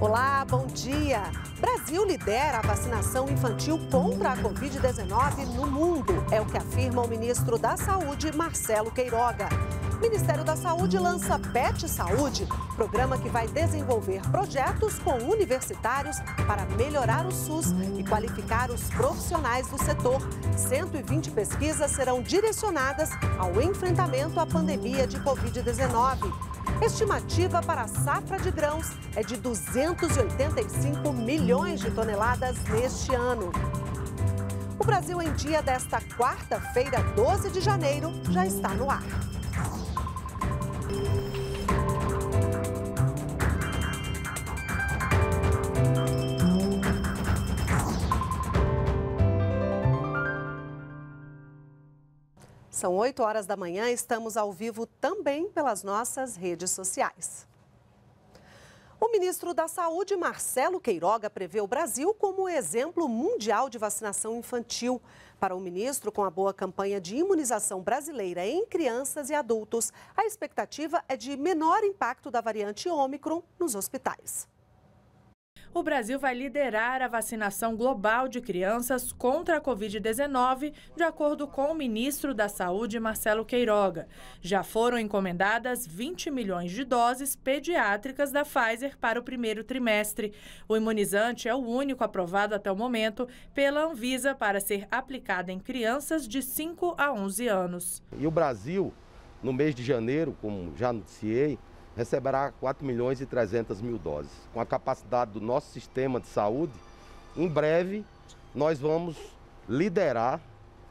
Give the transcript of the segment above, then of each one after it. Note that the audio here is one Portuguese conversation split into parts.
Olá, bom dia. Brasil lidera a vacinação infantil contra a Covid-19 no mundo, é o que afirma o ministro da Saúde, Marcelo Queiroga. O Ministério da Saúde lança PET Saúde, programa que vai desenvolver projetos com universitários para melhorar o SUS e qualificar os profissionais do setor. 120 pesquisas serão direcionadas ao enfrentamento à pandemia de Covid-19. Estimativa para a safra de grãos é de 285 milhões de toneladas neste ano. O Brasil em Dia desta quarta-feira, 12 de janeiro, já está no ar. São 8 horas da manhã, estamos ao vivo também pelas nossas redes sociais. O ministro da Saúde, Marcelo Queiroga, prevê o Brasil como exemplo mundial de vacinação infantil. Para o ministro, com a boa campanha de imunização brasileira em crianças e adultos, a expectativa é de menor impacto da variante Ômicron nos hospitais o Brasil vai liderar a vacinação global de crianças contra a Covid-19, de acordo com o ministro da Saúde, Marcelo Queiroga. Já foram encomendadas 20 milhões de doses pediátricas da Pfizer para o primeiro trimestre. O imunizante é o único aprovado até o momento pela Anvisa para ser aplicado em crianças de 5 a 11 anos. E o Brasil, no mês de janeiro, como já anunciei, receberá 4 milhões e 300 mil doses. Com a capacidade do nosso sistema de saúde, em breve nós vamos liderar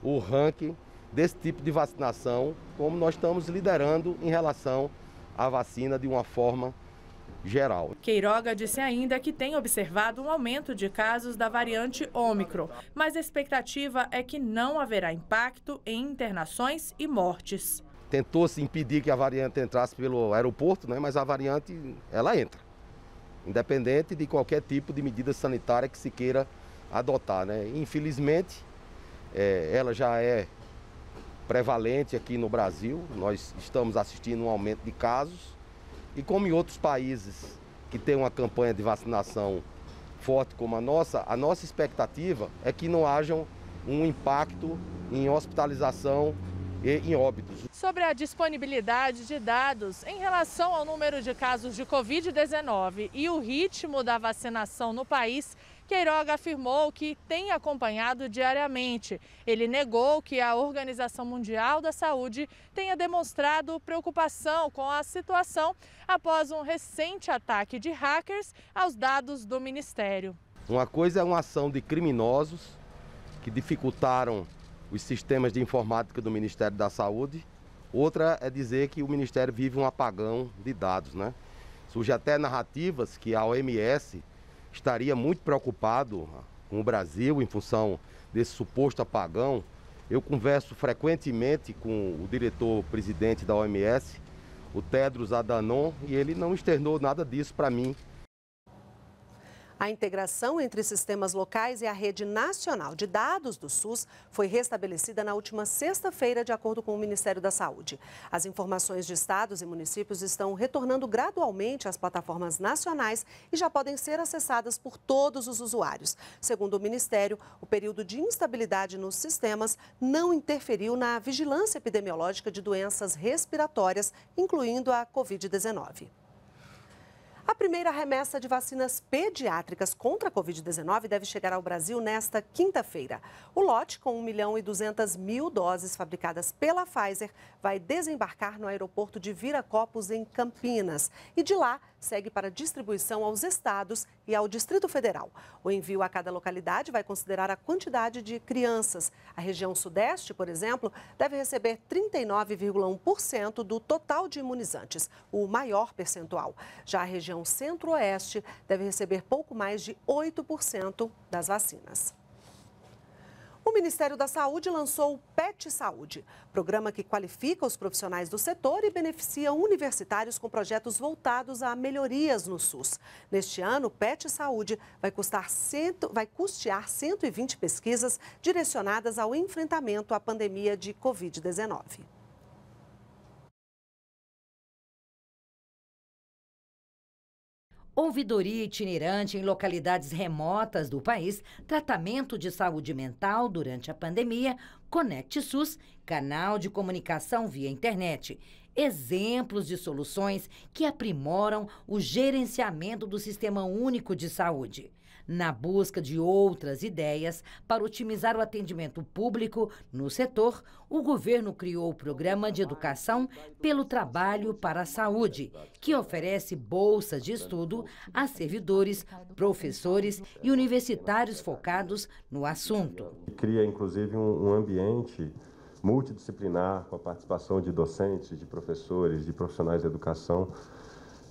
o ranking desse tipo de vacinação, como nós estamos liderando em relação à vacina de uma forma geral. Queiroga disse ainda que tem observado um aumento de casos da variante Ômicron, mas a expectativa é que não haverá impacto em internações e mortes. Tentou-se impedir que a variante entrasse pelo aeroporto, né? mas a variante ela entra, independente de qualquer tipo de medida sanitária que se queira adotar. Né? Infelizmente, é, ela já é prevalente aqui no Brasil, nós estamos assistindo um aumento de casos, e como em outros países que têm uma campanha de vacinação forte como a nossa, a nossa expectativa é que não haja um impacto em hospitalização em óbitos. Sobre a disponibilidade de dados em relação ao número de casos de Covid-19 e o ritmo da vacinação no país, Queiroga afirmou que tem acompanhado diariamente. Ele negou que a Organização Mundial da Saúde tenha demonstrado preocupação com a situação após um recente ataque de hackers aos dados do Ministério. Uma coisa é uma ação de criminosos que dificultaram os sistemas de informática do Ministério da Saúde. Outra é dizer que o Ministério vive um apagão de dados, né? Surge até narrativas que a OMS estaria muito preocupado com o Brasil em função desse suposto apagão. Eu converso frequentemente com o diretor-presidente da OMS, o Tedros Adhanom, e ele não externou nada disso para mim. A integração entre sistemas locais e a rede nacional de dados do SUS foi restabelecida na última sexta-feira, de acordo com o Ministério da Saúde. As informações de estados e municípios estão retornando gradualmente às plataformas nacionais e já podem ser acessadas por todos os usuários. Segundo o Ministério, o período de instabilidade nos sistemas não interferiu na vigilância epidemiológica de doenças respiratórias, incluindo a Covid-19. A primeira remessa de vacinas pediátricas contra a Covid-19 deve chegar ao Brasil nesta quinta-feira. O lote, com 1 milhão e 200 mil doses fabricadas pela Pfizer, vai desembarcar no aeroporto de Viracopos, em Campinas. E de lá, segue para distribuição aos estados e ao Distrito Federal. O envio a cada localidade vai considerar a quantidade de crianças. A região Sudeste, por exemplo, deve receber 39,1% do total de imunizantes, o maior percentual. Já a região Centro-Oeste deve receber pouco mais de 8% das vacinas. Ministério da Saúde lançou o PET Saúde, programa que qualifica os profissionais do setor e beneficia universitários com projetos voltados a melhorias no SUS. Neste ano, o PET Saúde vai, custar cento, vai custear 120 pesquisas direcionadas ao enfrentamento à pandemia de Covid-19. ouvidoria itinerante em localidades remotas do país, tratamento de saúde mental durante a pandemia, Conecte SUS, canal de comunicação via internet. Exemplos de soluções que aprimoram o gerenciamento do Sistema Único de Saúde na busca de outras ideias para otimizar o atendimento público no setor, o governo criou o Programa de Educação pelo Trabalho para a Saúde, que oferece bolsas de estudo a servidores, professores e universitários focados no assunto. Cria, inclusive, um ambiente multidisciplinar, com a participação de docentes, de professores, de profissionais de educação,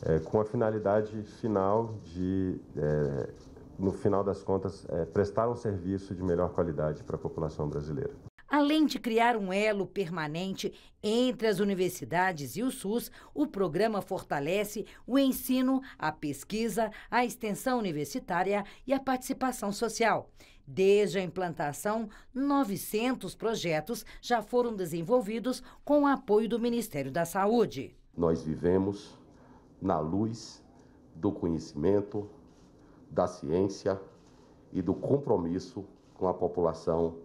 é, com a finalidade final de é, no final das contas, é, prestar um serviço de melhor qualidade para a população brasileira. Além de criar um elo permanente entre as universidades e o SUS, o programa fortalece o ensino, a pesquisa, a extensão universitária e a participação social. Desde a implantação, 900 projetos já foram desenvolvidos com o apoio do Ministério da Saúde. Nós vivemos na luz do conhecimento, da ciência e do compromisso com a população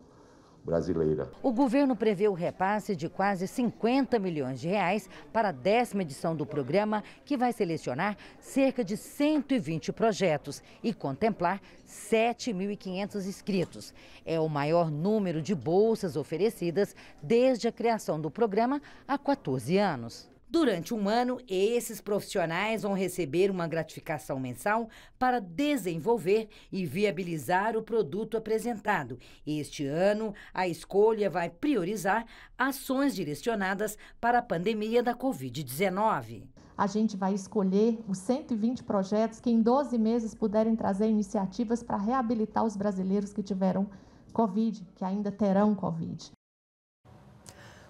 brasileira. O governo prevê o repasse de quase 50 milhões de reais para a décima edição do programa, que vai selecionar cerca de 120 projetos e contemplar 7.500 inscritos. É o maior número de bolsas oferecidas desde a criação do programa há 14 anos. Durante um ano, esses profissionais vão receber uma gratificação mensal para desenvolver e viabilizar o produto apresentado. Este ano, a escolha vai priorizar ações direcionadas para a pandemia da Covid-19. A gente vai escolher os 120 projetos que em 12 meses puderem trazer iniciativas para reabilitar os brasileiros que tiveram Covid, que ainda terão Covid.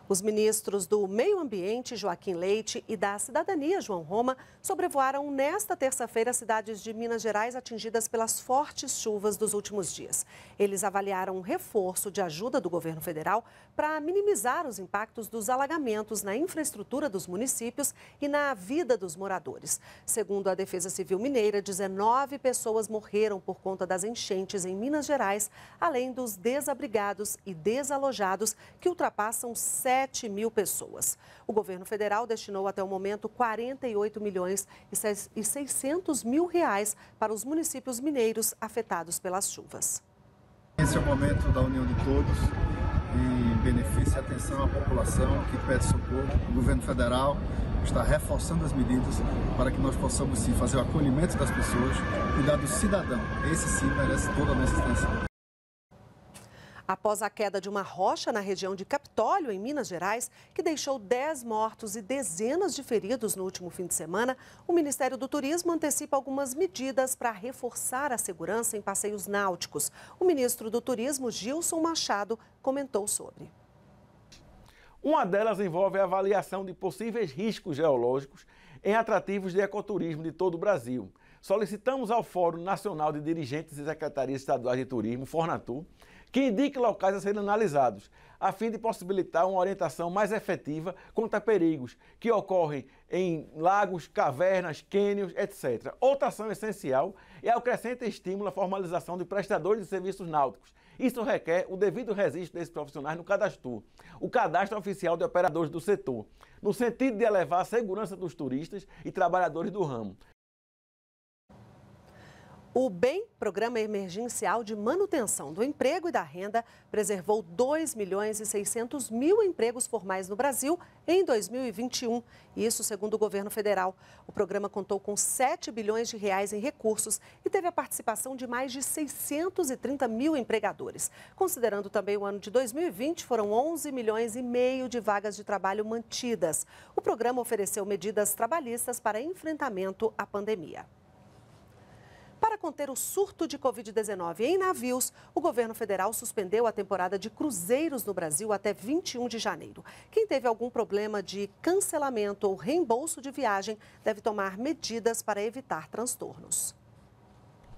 Os ministros do Meio Ambiente, Joaquim Leite, e da Cidadania, João Roma, sobrevoaram nesta terça-feira as cidades de Minas Gerais atingidas pelas fortes chuvas dos últimos dias. Eles avaliaram um reforço de ajuda do governo federal para minimizar os impactos dos alagamentos na infraestrutura dos municípios e na vida dos moradores. Segundo a Defesa Civil Mineira, 19 pessoas morreram por conta das enchentes em Minas Gerais, além dos desabrigados e desalojados, que ultrapassam 7 7 mil pessoas. O governo federal destinou até o momento 48 milhões e 600 mil reais para os municípios mineiros afetados pelas chuvas. Esse é o momento da união de todos e benefício e atenção à população que pede socorro. O governo federal está reforçando as medidas para que nós possamos sim fazer o acolhimento das pessoas, cuidar do cidadão. Esse sim merece toda a nossa atenção após a queda de uma rocha na região de Capitólio, em Minas Gerais, que deixou 10 mortos e dezenas de feridos no último fim de semana, o Ministério do Turismo antecipa algumas medidas para reforçar a segurança em passeios náuticos. O ministro do Turismo, Gilson Machado, comentou sobre. Uma delas envolve a avaliação de possíveis riscos geológicos em atrativos de ecoturismo de todo o Brasil. Solicitamos ao Fórum Nacional de Dirigentes e Secretarias Estaduais de Turismo, Fornatur, que indique locais a serem analisados, a fim de possibilitar uma orientação mais efetiva contra perigos que ocorrem em lagos, cavernas, cânions, etc. Outra ação essencial é o crescente estímulo à formalização de prestadores de serviços náuticos. Isso requer o devido registro desses profissionais no cadastro, o cadastro oficial de operadores do setor, no sentido de elevar a segurança dos turistas e trabalhadores do ramo. O BEM, Programa Emergencial de Manutenção do Emprego e da Renda, preservou 2 milhões e 600 mil empregos formais no Brasil em 2021, isso segundo o governo federal. O programa contou com 7 bilhões de reais em recursos e teve a participação de mais de 630 mil empregadores. Considerando também o ano de 2020, foram 11 milhões e meio de vagas de trabalho mantidas. O programa ofereceu medidas trabalhistas para enfrentamento à pandemia. Para conter o surto de Covid-19 em navios, o governo federal suspendeu a temporada de cruzeiros no Brasil até 21 de janeiro. Quem teve algum problema de cancelamento ou reembolso de viagem deve tomar medidas para evitar transtornos.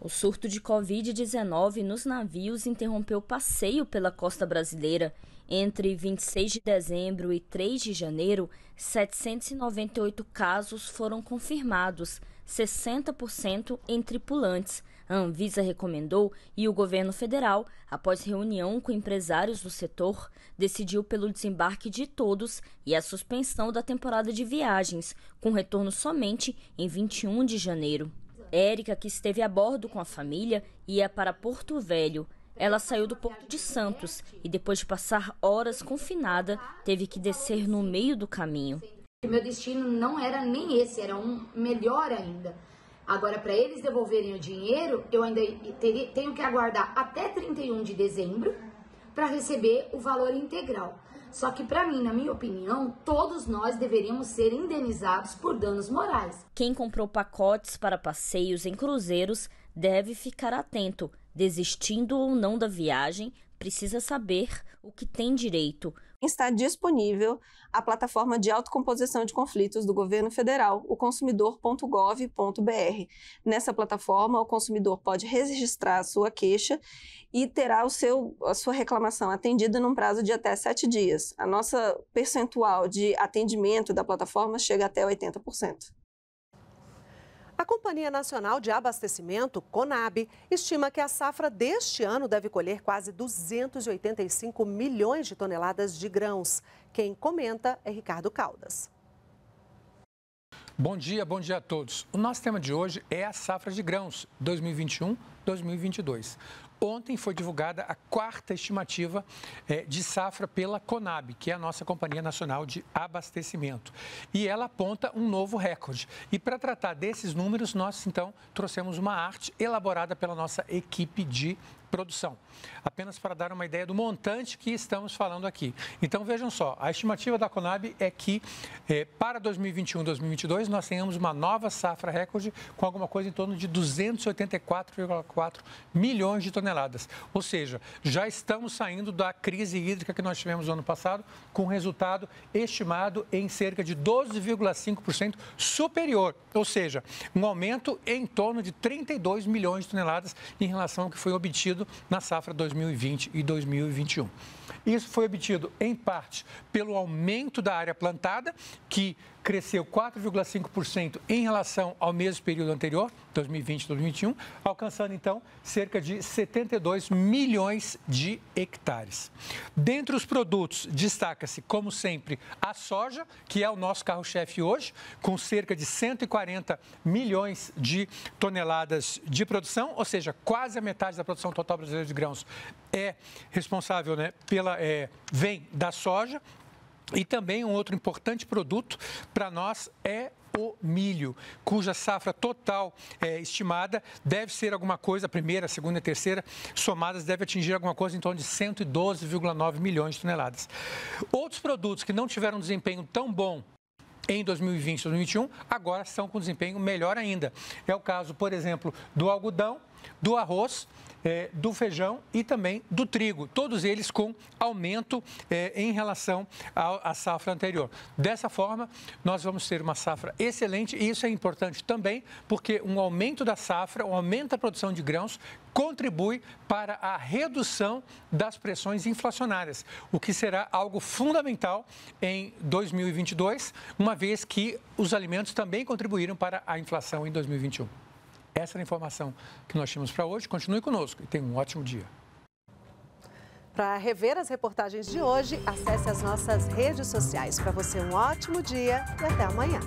O surto de Covid-19 nos navios interrompeu o passeio pela costa brasileira. Entre 26 de dezembro e 3 de janeiro, 798 casos foram confirmados 60% em tripulantes. A Anvisa recomendou e o governo federal, após reunião com empresários do setor, decidiu pelo desembarque de todos e a suspensão da temporada de viagens, com retorno somente em 21 de janeiro. Érica, que esteve a bordo com a família, ia para Porto Velho. Ela saiu do Porto de Santos e, depois de passar horas confinada, teve que descer no meio do caminho. O meu destino não era nem esse, era um melhor ainda. Agora, para eles devolverem o dinheiro, eu ainda teria, tenho que aguardar até 31 de dezembro para receber o valor integral. Só que, para mim, na minha opinião, todos nós deveríamos ser indenizados por danos morais. Quem comprou pacotes para passeios em cruzeiros deve ficar atento, desistindo ou não da viagem, precisa saber o que tem direito. Está disponível a plataforma de autocomposição de conflitos do governo federal, o consumidor.gov.br. Nessa plataforma, o consumidor pode registrar a sua queixa e terá o seu, a sua reclamação atendida num prazo de até sete dias. A nossa percentual de atendimento da plataforma chega até 80%. A Companhia Nacional de Abastecimento, CONAB, estima que a safra deste ano deve colher quase 285 milhões de toneladas de grãos. Quem comenta é Ricardo Caldas. Bom dia, bom dia a todos. O nosso tema de hoje é a safra de grãos 2021-2022. Ontem foi divulgada a quarta estimativa eh, de safra pela Conab, que é a nossa Companhia Nacional de Abastecimento. E ela aponta um novo recorde. E para tratar desses números, nós então trouxemos uma arte elaborada pela nossa equipe de produção. Apenas para dar uma ideia do montante que estamos falando aqui. Então vejam só, a estimativa da Conab é que eh, para 2021 2022 nós tenhamos uma nova safra recorde com alguma coisa em torno de 284,4 milhões de toneladas. Ou seja, já estamos saindo da crise hídrica que nós tivemos no ano passado, com resultado estimado em cerca de 12,5% superior, ou seja, um aumento em torno de 32 milhões de toneladas em relação ao que foi obtido na safra 2020 e 2021. Isso foi obtido, em parte, pelo aumento da área plantada, que cresceu 4,5% em relação ao mesmo período anterior, 2020 2021, alcançando então cerca de 72 milhões de hectares. Dentre os produtos, destaca-se, como sempre, a soja, que é o nosso carro-chefe hoje, com cerca de 140 milhões de toneladas de produção, ou seja, quase a metade da produção total brasileira de grãos é responsável né, é, vem da soja e também um outro importante produto para nós é o milho, cuja safra total é, estimada deve ser alguma coisa, a primeira, a segunda e a terceira somadas, deve atingir alguma coisa em torno de 112,9 milhões de toneladas. Outros produtos que não tiveram desempenho tão bom em 2020 e 2021, agora são com desempenho melhor ainda. É o caso, por exemplo, do algodão, do arroz, eh, do feijão e também do trigo, todos eles com aumento eh, em relação à safra anterior. Dessa forma, nós vamos ter uma safra excelente e isso é importante também porque um aumento da safra, um aumento da produção de grãos contribui para a redução das pressões inflacionárias, o que será algo fundamental em 2022, uma vez que os alimentos também contribuíram para a inflação em 2021. Essa é a informação que nós tínhamos para hoje. Continue conosco e tenha um ótimo dia. Para rever as reportagens de hoje, acesse as nossas redes sociais. Para você, um ótimo dia e até amanhã.